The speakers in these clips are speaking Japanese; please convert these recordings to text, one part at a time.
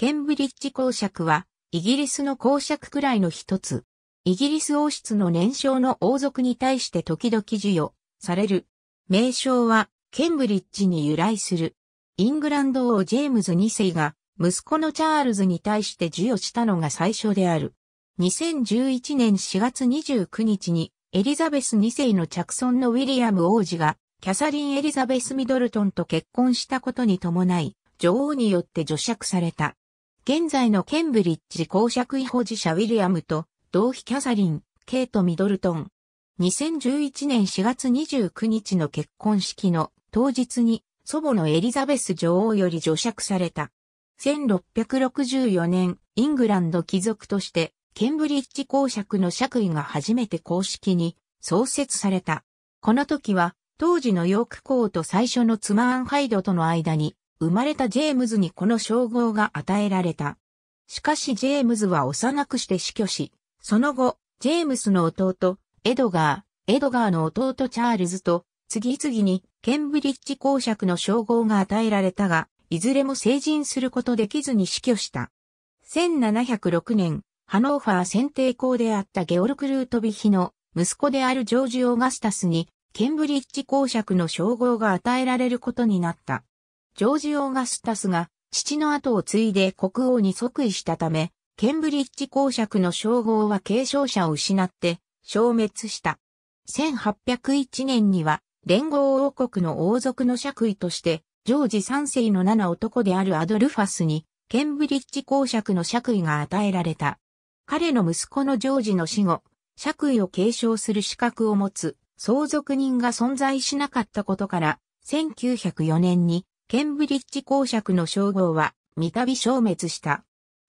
ケンブリッジ公爵は、イギリスの公爵くらいの一つ。イギリス王室の年少の王族に対して時々授与される。名称は、ケンブリッジに由来する。イングランド王ジェームズ2世が、息子のチャールズに対して授与したのが最初である。2011年4月29日に、エリザベス2世の着尊のウィリアム王子が、キャサリン・エリザベス・ミドルトンと結婚したことに伴い、女王によって除爵された。現在のケンブリッジ公爵位保持者ウィリアムと、同妃キャサリン、ケイト・ミドルトン。2011年4月29日の結婚式の当日に祖母のエリザベス女王より除爵された。1664年、イングランド貴族として、ケンブリッジ公爵の爵位が初めて公式に創設された。この時は、当時のヨーク公と最初の妻アンハイドとの間に、生まれたジェームズにこの称号が与えられた。しかしジェームズは幼くして死去し、その後、ジェームスの弟、エドガー、エドガーの弟チャールズと、次々にケンブリッジ公爵の称号が与えられたが、いずれも成人することできずに死去した。1706年、ハノーファー選定校であったゲオルク・ルートビヒの息子であるジョージ・オーガスタスにケンブリッジ公爵の称号が与えられることになった。ジョージ・オーガスタスが父の後を継いで国王に即位したため、ケンブリッジ公爵の称号は継承者を失って消滅した。1801年には連合王国の王族の爵位として、ジョージ3世の7男であるアドルファスに、ケンブリッジ公爵の爵位が与えられた。彼の息子のジョージの死後、爵位を継承する資格を持つ相続人が存在しなかったことから、1904年にケンブリッジ公爵の称号は、三度消滅した。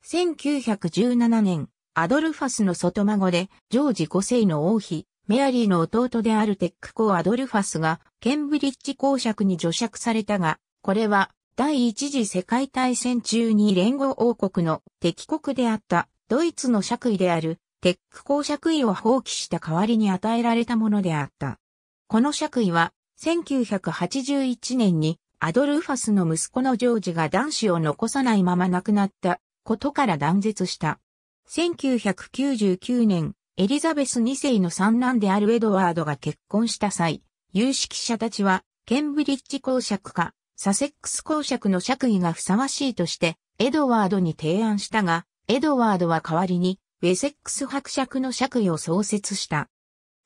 1917年、アドルファスの外孫で、ジョージ5世の王妃、メアリーの弟であるテック公アドルファスが、ケンブリッジ公爵に除爵されたが、これは、第一次世界大戦中に連合王国の敵国であった、ドイツの爵位である、テック公爵位を放棄した代わりに与えられたものであった。この爵位は、1981年にアドルファスの息子のジョージが男子を残さないまま亡くなったことから断絶した。1999年、エリザベス2世の三男であるエドワードが結婚した際、有識者たちは、ケンブリッジ公爵か、サセックス公爵の爵位がふさわしいとして、エドワードに提案したが、エドワードは代わりに、ウェセックス伯爵の爵位を創設した。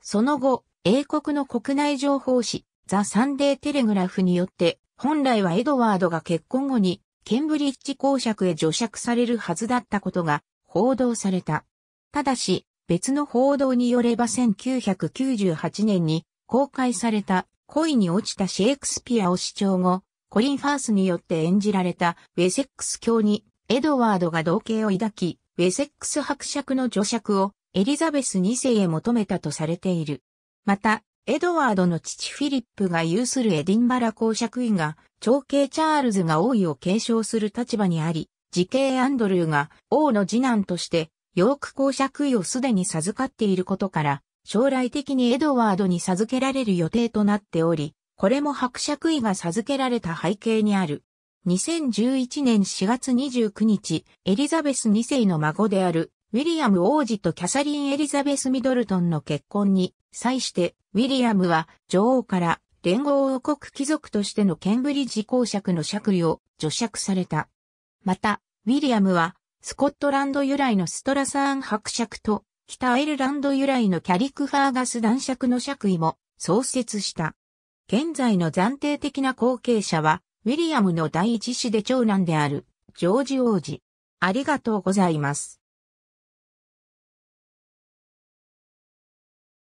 その後、英国の国内情報誌、ザ・サンデー・テレグラフによって、本来はエドワードが結婚後にケンブリッジ公爵へ除爵されるはずだったことが報道された。ただし、別の報道によれば1998年に公開された恋に落ちたシェイクスピアを主張後、コリン・ファースによって演じられたウェセックス卿にエドワードが同型を抱き、ウェセックス伯爵の除爵をエリザベス2世へ求めたとされている。また、エドワードの父フィリップが有するエディンバラ公爵院が、長兄チャールズが王位を継承する立場にあり、次兄アンドルーが王の次男として、ヨーク公爵位をすでに授かっていることから、将来的にエドワードに授けられる予定となっており、これも伯爵位が授けられた背景にある。2011年4月29日、エリザベス2世の孫であるウィリアム王子とキャサリン・エリザベス・ミドルトンの結婚に際して、ウィリアムは女王から連合王国貴族としてのケンブリッジ公爵の爵位を除爵された。また、ウィリアムはスコットランド由来のストラサーン伯爵と北アイルランド由来のキャリク・ファーガス男爵の爵位も創設した。現在の暫定的な後継者は、ウィリアムの第一子で長男である、ジョージ王子。ありがとうございます。